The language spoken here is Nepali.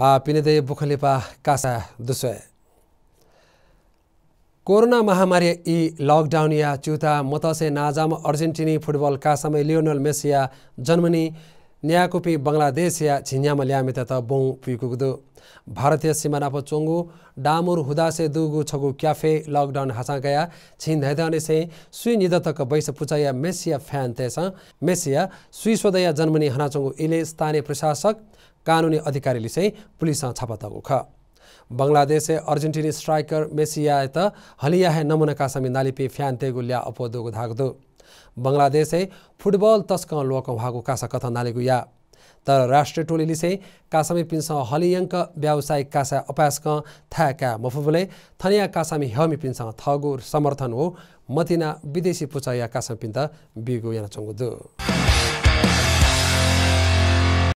पिनेदे बुखलेपा कासा दुसोय कोरोना महामारी यी लकडाउन या च्युता मतसे नाजाम अर्जेन्टिनी फुटबल कासामै लियोनल मेसिया जन्मनी न्याकुपी बङ्गलादेश या छिन्यामा ल्यामे त बोङ दु भारतीय सिमानापो चोङ्गु डामुर हुदासे दुगु छगु क्याफे लकडाउन हसागया छिन धैदाने से सुई निदतक बैस पुचाया मेसिया फ्यान तेस मेसिया सुई सोदया जन्मनी हनाचोङ्गु इले स्थानीय प्रशासक कानुनी अधिकारीले चाहिँ पुलिससँग छापा तगु ख बङ्गलादेशे अर्जेन्टिनी स्ट्राइकर मेसिया त हलिया हे नमुना कासमी नालिपे फ्यान तेगुल्या अपोधोगो धागदो बङ्गलादेश फुटबल तस्क लोक भाग कासा कथन नालेगु या तर राष्ट्रिय टोली लिसै कासामी पिन्स हलियङ्क व्यावसायिक कासा अपासक थाया मफुबुले थनिया कासामी हेमी पिन्स थगुर समर्थन हो मतिना विदेशी पुचया कासामी पिन्त बिगु याना दु